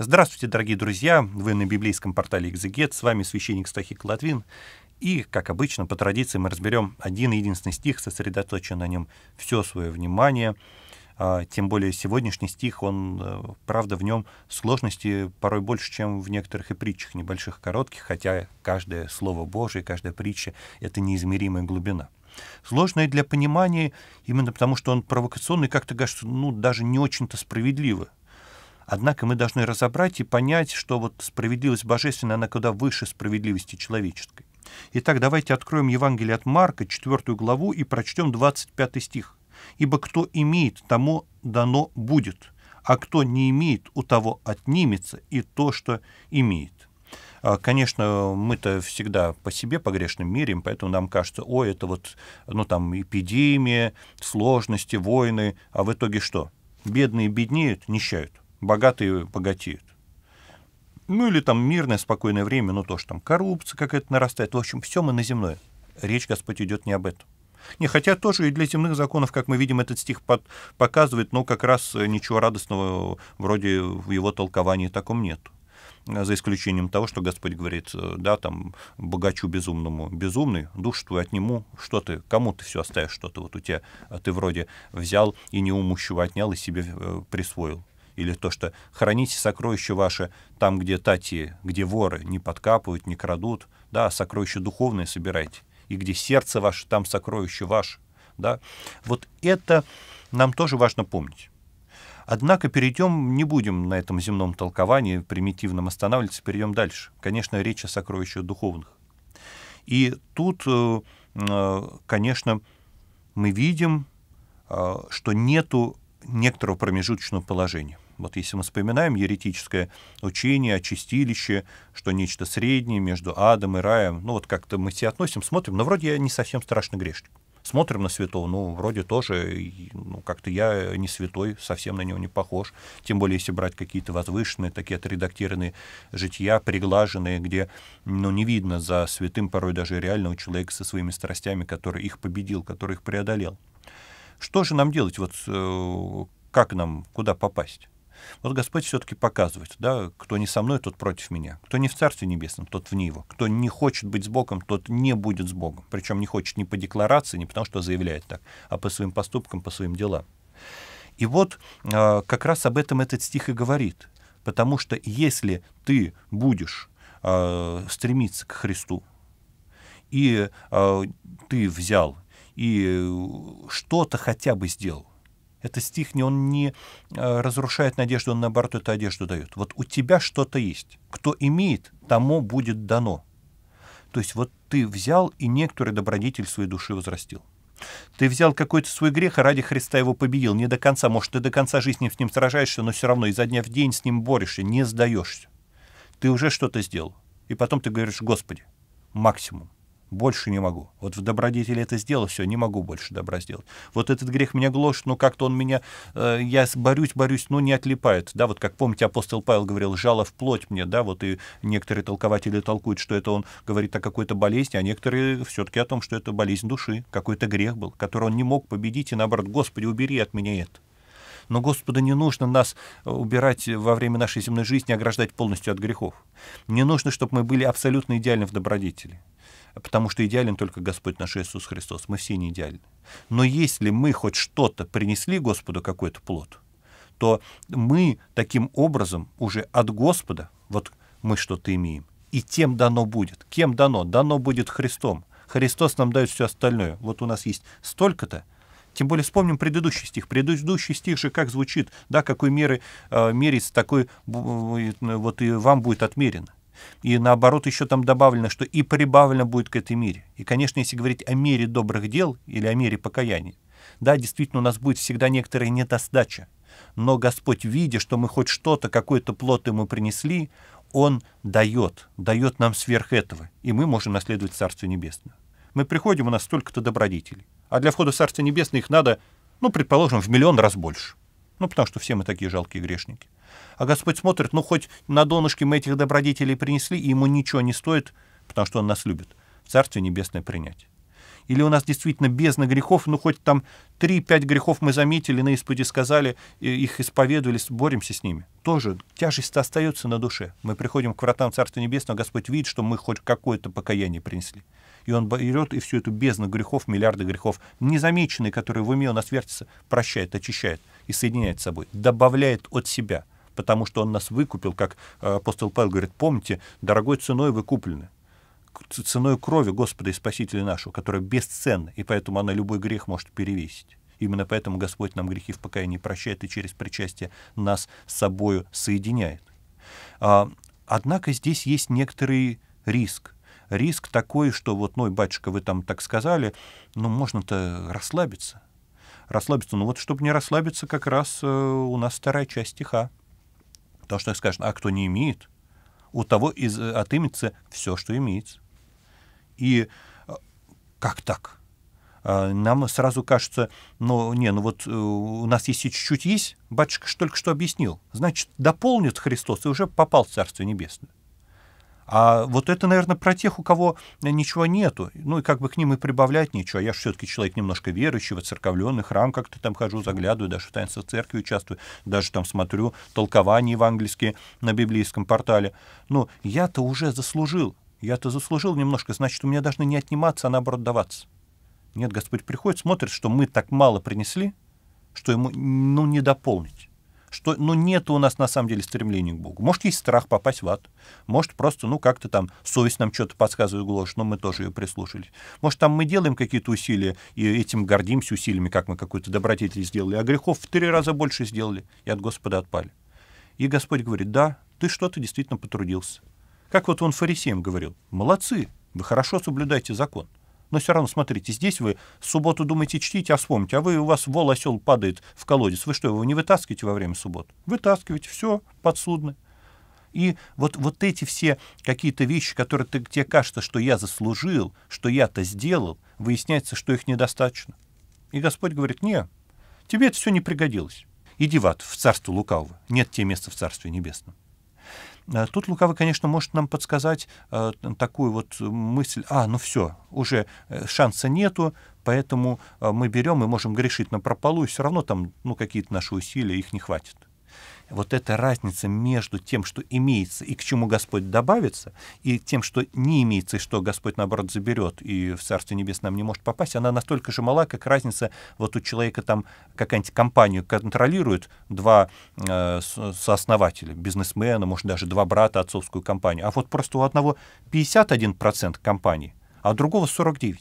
Здравствуйте, дорогие друзья! Вы на библейском портале «Экзегет», с вами священник Стахик Латвин. И, как обычно, по традиции мы разберем один единственный стих, сосредоточим на нем все свое внимание. А, тем более сегодняшний стих, он, э, правда, в нем сложности порой больше, чем в некоторых и притчах небольших, коротких, хотя каждое слово Божие, каждая притча — это неизмеримая глубина. Сложное для понимания именно потому, что он провокационный, как-то, кажется, ну, даже не очень-то справедливый. Однако мы должны разобрать и понять, что вот справедливость божественная, она куда выше справедливости человеческой. Итак, давайте откроем Евангелие от Марка, 4 главу, и прочтем 25 стих. «Ибо кто имеет, тому дано будет, а кто не имеет, у того отнимется и то, что имеет». А, конечно, мы-то всегда по себе погрешно меряем, поэтому нам кажется, ой, это вот, ну там, эпидемия, сложности, войны, а в итоге что? Бедные беднеют, нищают богатые богатеют. Ну или там мирное, спокойное время, ну то, что там коррупция какая-то нарастает. В общем, все мы на земное. Речь, Господь, идет не об этом. Не, хотя тоже и для земных законов, как мы видим, этот стих под, показывает, но ну, как раз э, ничего радостного вроде в его толковании таком нет. Э, за исключением того, что Господь говорит, э, да, там, богачу безумному, безумный, душу твою отниму, что ты, кому ты все оставишь, что то вот у тебя, а ты вроде взял и не умущего отнял и себе присвоил или то, что храните сокровища ваши там, где тати, где воры не подкапывают, не крадут, да, а сокровища духовные собирайте, и где сердце ваше, там сокровище ваше, да. Вот это нам тоже важно помнить. Однако перейдем, не будем на этом земном толковании, примитивном останавливаться, перейдем дальше. Конечно, речь о сокровищах духовных. И тут, э, э, конечно, мы видим, э, что нету некоторого промежуточного положения. Вот если мы вспоминаем еретическое учение очистилище, что нечто среднее между адом и раем, ну вот как-то мы себя относим, смотрим, но вроде я не совсем страшный грешник. Смотрим на святого, ну, вроде тоже, ну, как-то я не святой, совсем на него не похож. Тем более, если брать какие-то возвышенные, такие отредактированные жития, приглаженные, где, ну, не видно за святым порой даже реального человека со своими страстями, который их победил, который их преодолел. Что же нам делать? Вот э, как нам, куда попасть? Вот Господь все-таки показывает, да, кто не со мной, тот против меня. Кто не в Царстве Небесном, тот вне его. Кто не хочет быть с Богом, тот не будет с Богом. Причем не хочет не по декларации, не потому что заявляет так, а по своим поступкам, по своим делам. И вот э, как раз об этом этот стих и говорит. Потому что если ты будешь э, стремиться к Христу, и э, ты взял и что-то хотя бы сделал, это стих, он не э, разрушает надежду, он наоборот эту одежду дает. Вот у тебя что-то есть. Кто имеет, тому будет дано. То есть вот ты взял и некоторый добродетель своей души возрастил. Ты взял какой-то свой грех, и ради Христа его победил. Не до конца. Может, ты до конца жизни с ним сражаешься, но все равно изо дня в день с ним борешься, не сдаешься. Ты уже что-то сделал. И потом ты говоришь, Господи, максимум больше не могу. Вот в добродетели это сделал, все, не могу больше добра сделать. Вот этот грех меня гложет, но ну, как-то он меня, э, я борюсь, борюсь, но ну, не отлипает. Да, вот как помните, апостол Павел говорил, жало в плоть мне, да, вот и некоторые толкователи толкуют, что это он говорит о какой-то болезни, а некоторые все-таки о том, что это болезнь души, какой-то грех был, который он не мог победить, и наоборот, Господи, убери от меня это. Но Господу не нужно нас э, убирать во время нашей земной жизни, ограждать полностью от грехов. Не нужно, чтобы мы были абсолютно идеальны в добродетели потому что идеален только Господь наш Иисус Христос. Мы все не идеальны. Но если мы хоть что-то принесли Господу, какой-то плод, то мы таким образом уже от Господа, вот мы что-то имеем. И тем дано будет. Кем дано? Дано будет Христом. Христос нам дает все остальное. Вот у нас есть столько-то, тем более вспомним предыдущий стих. Предыдущий стих же как звучит, да, какой меры э, мерить, такой э, вот и вам будет отмерено. И наоборот, еще там добавлено, что и прибавлено будет к этой мере. И, конечно, если говорить о мере добрых дел или о мере покаяния, да, действительно, у нас будет всегда некоторая недосдача. Но Господь, видя, что мы хоть что-то, какой-то плод ему принесли, Он дает, дает нам сверх этого, и мы можем наследовать Царство Небесное. Мы приходим, у нас столько-то добродетелей, а для входа в Царство Небесное их надо, ну, предположим, в миллион раз больше. Ну, потому что все мы такие жалкие грешники. А Господь смотрит, ну хоть на донышке мы этих добродетелей принесли, и ему ничего не стоит, потому что он нас любит. Царствие Небесное принять. Или у нас действительно бездна грехов, ну хоть там 3-5 грехов мы заметили, на исповеди сказали, их исповедовали, боремся с ними. Тоже тяжесть остается на душе. Мы приходим к вратам Царства Небесного, а Господь видит, что мы хоть какое-то покаяние принесли. И Он берет и всю эту бездну грехов, миллиарды грехов, незамеченные, которые в уме у нас вертятся, прощает, очищает и соединяет с собой, добавляет от себя – потому что он нас выкупил, как э, апостол Павел говорит, помните, дорогой ценой вы куплены ценой крови Господа и Спасителя нашего, которая бесценна, и поэтому она любой грех может перевесить. Именно поэтому Господь нам грехи в покаянии прощает и через причастие нас с собою соединяет. А, однако здесь есть некоторый риск. Риск такой, что вот, ну, батюшка, вы там так сказали, ну, можно-то расслабиться. Расслабиться. Ну вот, чтобы не расслабиться, как раз э, у нас вторая часть стиха. Потому что скажешь, а кто не имеет, у того из, э, отымется все, что имеется. И э, как так? А, нам сразу кажется, ну, не, ну вот э, у нас есть чуть-чуть есть, батюшка только что объяснил. Значит, дополнит Христос и уже попал в Царство Небесное. А вот это, наверное, про тех, у кого ничего нету. Ну и как бы к ним и прибавлять ничего. Я все-таки человек немножко верующий, церковленный, храм как-то там хожу, заглядываю, даже в таинство церкви участвую, даже там смотрю толкования евангельские на библейском портале. Ну, я-то уже заслужил. Я-то заслужил немножко, значит, у меня должны не отниматься, а наоборот даваться. Нет, Господь приходит, смотрит, что мы так мало принесли, что ему ну, не дополнить что ну, нет у нас на самом деле стремления к Богу. Может, есть страх попасть в ад. Может, просто, ну, как-то там совесть нам что-то подсказывает глушь, но мы тоже ее прислушались. Может, там мы делаем какие-то усилия и этим гордимся усилиями, как мы какую то добродетель сделали, а грехов в три раза больше сделали и от Господа отпали. И Господь говорит, да, ты что-то действительно потрудился. Как вот он фарисеям говорил, молодцы, вы хорошо соблюдаете закон. Но все равно, смотрите, здесь вы субботу думаете, чтите, а вспомните, а вы, у вас вол осел падает в колодец. Вы что, его не вытаскиваете во время субботы? Вытаскиваете, все, подсудно. И вот, вот эти все какие-то вещи, которые ты, тебе кажется, что я заслужил, что я-то сделал, выясняется, что их недостаточно. И Господь говорит, не, тебе это все не пригодилось. Иди в ад, в царство лукавого. Нет тебе места в царстве небесном. Э, тут Лукавый, конечно, может нам подсказать э, такую вот мысль, а, ну все, уже э, шанса нету, поэтому мы берем и можем грешить на прополу, и все равно там ну, какие-то наши усилия, их не хватит. Вот эта разница между тем, что имеется и к чему Господь добавится, и тем, что не имеется, и что Господь, наоборот, заберет, и в Царстве Небесном не может попасть, она настолько же мала, как разница, вот у человека там какая-нибудь компанию контролирует два э, сооснователя, бизнесмена, может, даже два брата отцовскую компанию, а вот просто у одного 51% компании, а у другого 49%.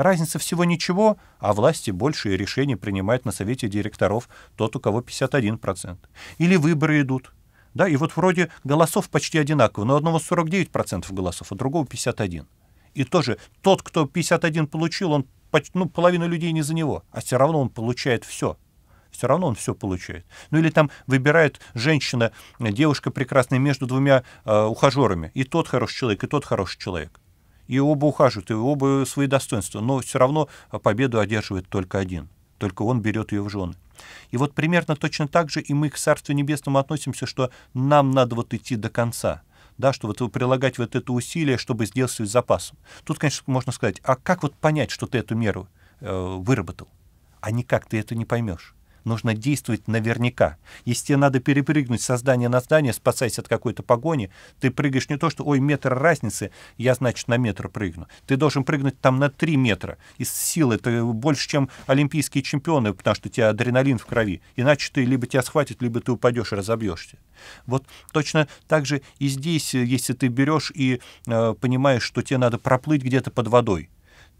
Разница всего ничего, а власти большие решения принимает на совете директоров тот, у кого 51%. Или выборы идут. Да, и вот вроде голосов почти одинаково, но одного 49% голосов, а другого 51%. И тоже тот, кто 51 получил, он ну, половина людей не за него, а все равно он получает все все равно он все получает. Ну или там выбирает женщина, девушка прекрасная между двумя э, ухажерами. И тот хороший человек, и тот хороший человек и оба ухаживают, и оба свои достоинства, но все равно победу одерживает только один, только он берет ее в жены. И вот примерно точно так же и мы к Царству Небесному относимся, что нам надо вот идти до конца, да, что вот прилагать вот это усилие, чтобы сделать свой запасом. Тут, конечно, можно сказать, а как вот понять, что ты эту меру э, выработал? А никак ты это не поймешь нужно действовать наверняка. Если тебе надо перепрыгнуть со здания на здание, спасаясь от какой-то погони, ты прыгаешь не то, что «Ой, метр разницы, я, значит, на метр прыгну». Ты должен прыгнуть там на 3 метра. Из силы это больше, чем олимпийские чемпионы, потому что у тебя адреналин в крови. Иначе ты либо тебя схватит, либо ты упадешь и разобьешься. Вот точно так же и здесь, если ты берешь и э, понимаешь, что тебе надо проплыть где-то под водой,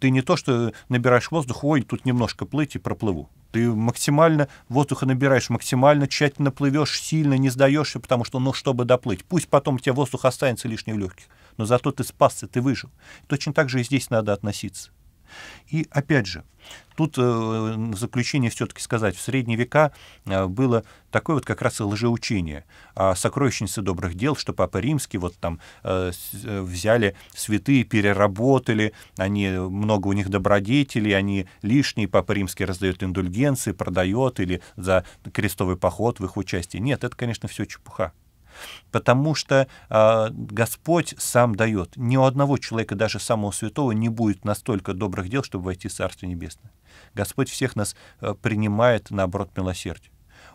ты не то, что набираешь воздух, ой, тут немножко плыть и проплыву. Ты максимально воздуха набираешь, максимально тщательно плывешь, сильно не сдаешься, потому что, ну, чтобы доплыть. Пусть потом у тебя воздух останется лишний в легких, но зато ты спасся, ты выжил. Точно так же и здесь надо относиться. И опять же, тут э, в заключение все-таки сказать, в средние века э, было такое вот как раз и лжеучение о сокровищнице добрых дел, что Папа Римский вот там э, взяли святые, переработали, они, много у них добродетелей, они лишние, Папа Римский раздает индульгенции, продает или за крестовый поход в их участие. Нет, это, конечно, все чепуха потому что э, Господь сам дает. Ни у одного человека, даже самого святого, не будет настолько добрых дел, чтобы войти в Царство Небесное. Господь всех нас э, принимает, наоборот, милосердие.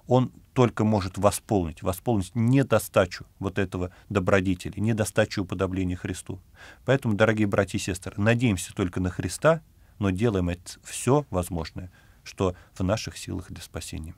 Он только может восполнить, восполнить недостачу вот этого добродетели, недостачу уподобления Христу. Поэтому, дорогие братья и сестры, надеемся только на Христа, но делаем это все возможное, что в наших силах для спасения.